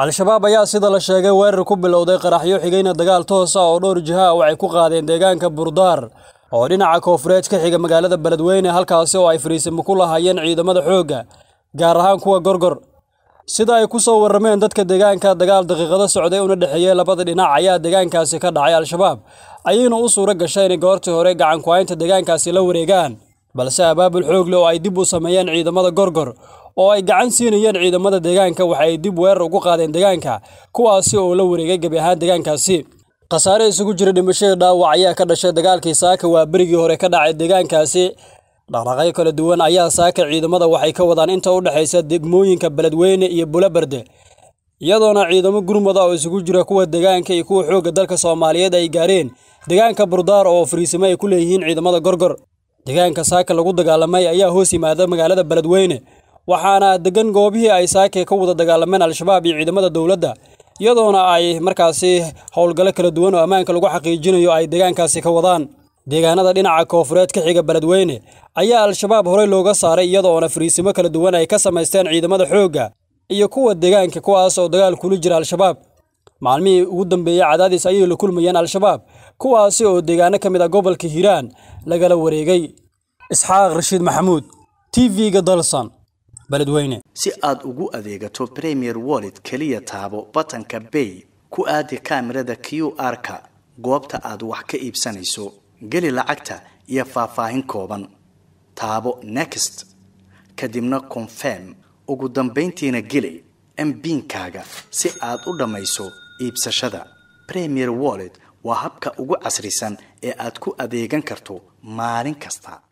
al-shabaab ayaa sida la sheegay weerar ku bilowday qaraxyo xigayna dagaal toosa ah oo dhowr jiha ah waxay ku qaadeen deegaanka burdaar oo dhinaca koofureed ka xiga magaalada beledweyne halkaasi oo ay fariisimo ku lahaayeen ciidamada xoogga gaar ahaan kuwa gorgor sida ay ku soo warrameen dadka deegaanka dagaal daqiiqado socday una dhexeeyey labada dhinac ayaa deegaankaasi ka dhacay al-shabaab ayayna u suuro gashay inay goortii hore gacankuhaynta deegaankaasi la wareegaan balse abaabul xoogle oo ay dib u sameeyeen ciidamada gorgor oo ay gacan siinayeen ciidamada deegaanka waxa dib weerar ugu qaadeen deegaanka kuwaasi oo la wareegay gebi ahaan deegaankaasi khasaare isugu jira dhimashada dhaawac ayaa ka dhashay dagaalkii saaka waa berigii hore ka dhacay deegaankaasi dhaqdhaqyo kala duwan ayaa saaka ciidamada waxay ka wadaan inta u dhexaysa degmooyinka beledweyne iyo bulaberde iyadoona ciidamo gurmud ah oo isugu jira kuwa deegaanka iyo kuwa xoogga dalka soomaaliyeed ay gaareen deegaanka burdaar oo fariisimo ay ku leeyihiin ciidamada gorgor deegaanka saaka lagu dagaalamay ayaa hoos yimaada magaalada beledweyne waxaana degan goobihii ay saake ka wada dagaalameen al-shabaab iyo ciidamada dowladda iyadoona ay markaasi howlgallo kala duwan oo ammaanka lagu xaqiijinayo ay deegaankaasi ka wadaan deegaanada dhinaca koonfureed ka xiga beledweyne ayaa al-shabaab horey looga saaray iyadoona fariisimo kala duwan ay ka samaysteen ciidamada xoogga iyo kuwa deegaanka kuwaas oo dagaal kula jira al-shabaab maalmihii ugu dambeeyey cadaadis ayay la kulmayeen al-shabaab kuwaasi oo deegaano ka mid ah gobolka hiiraan lagala wareegay isxaaq rashiid maxamuud t v-ga dalsan baladweyne si aad ugu adeegato premier wallet keliya taabo batanka bay ku aadi kaamirada q r-ka goobta aad wax ka iibsanayso geli lacagta iyo faahfaahin kooban taabo next kadibna confirm ugu dambayntiina geli mbiinkaaga si aad u dhammayso iibsashada premier wallet waa habka ugu casrisan ee aad ku adeegan karto maalin kasta